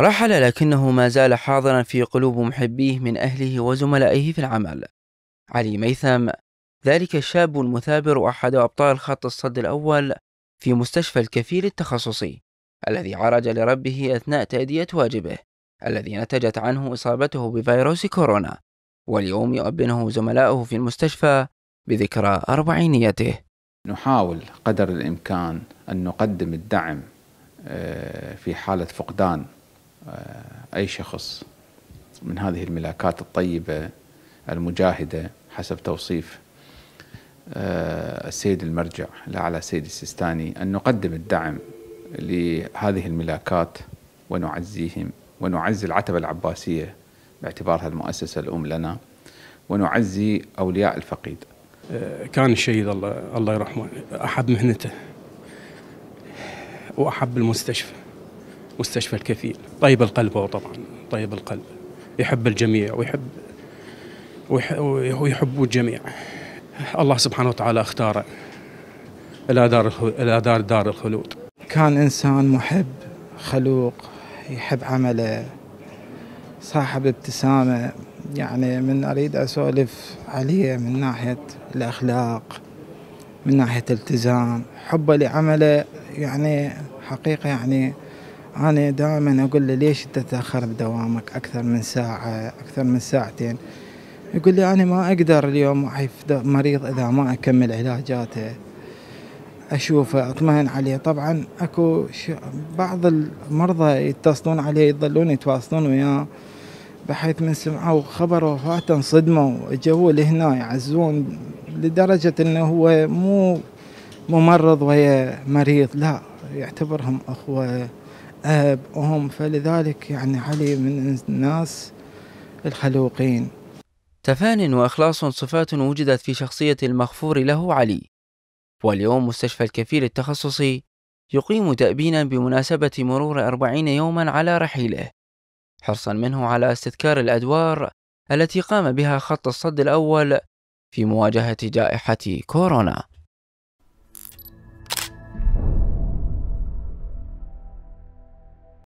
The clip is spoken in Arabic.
رحل لكنه ما زال حاضرا في قلوب محبيه من أهله وزملائه في العمل علي ميثم ذلك الشاب المثابر أحد أبطال خط الصد الأول في مستشفى الكفيل التخصصي الذي عرج لربه أثناء تأدية واجبه الذي نتجت عنه إصابته بفيروس كورونا واليوم يؤبنه زملائه في المستشفى بذكرى أربعينيته نحاول قدر الإمكان أن نقدم الدعم آه، في حالة فقدان آه، أي شخص من هذه الملاكات الطيبة المجاهدة حسب توصيف آه، السيد المرجع الأعلى سيد السيستاني أن نقدم الدعم لهذه الملاكات ونعزيهم ونعزي العتبة العباسية باعتبارها المؤسسة الأم لنا ونعزي أولياء الفقيد آه، كان الشهيد الله الله يرحمه أحب مهنته وأحب المستشفى مستشفى الكفيل طيب القلب هو طبعا طيب القلب يحب الجميع ويحب ويحبوا الجميع الله سبحانه وتعالى اختاره الى دار الى دار دار الخلود كان انسان محب خلوق يحب عمله صاحب ابتسامه يعني من اريد اسولف عليه من ناحيه الاخلاق من ناحيه التزام حبه لعمله يعني حقيقه يعني أنا دائما أقول له ليش أنت تتأخر بدوامك أكثر من ساعة أكثر من ساعتين يقول لي أنا ما أقدر اليوم أحيف مريض إذا ما أكمل علاجاته أشوفه أطمئن عليه طبعا أكو بعض المرضى يتصلون عليه يظلون يتواصلون وياه بحيث من سمعوا خبر وفاته انصدموا وجوه لهنا يعزون لدرجة انه هو مو ممرض ويا مريض لا يعتبرهم اخوه هم فلذلك يعني علي من الناس الخلوقين تفان وإخلاص صفات وجدت في شخصية المغفور له علي واليوم مستشفى الكفيل التخصصي يقيم تأبينا بمناسبة مرور أربعين يوما على رحيله حرصا منه على استذكار الأدوار التي قام بها خط الصد الأول في مواجهة جائحة كورونا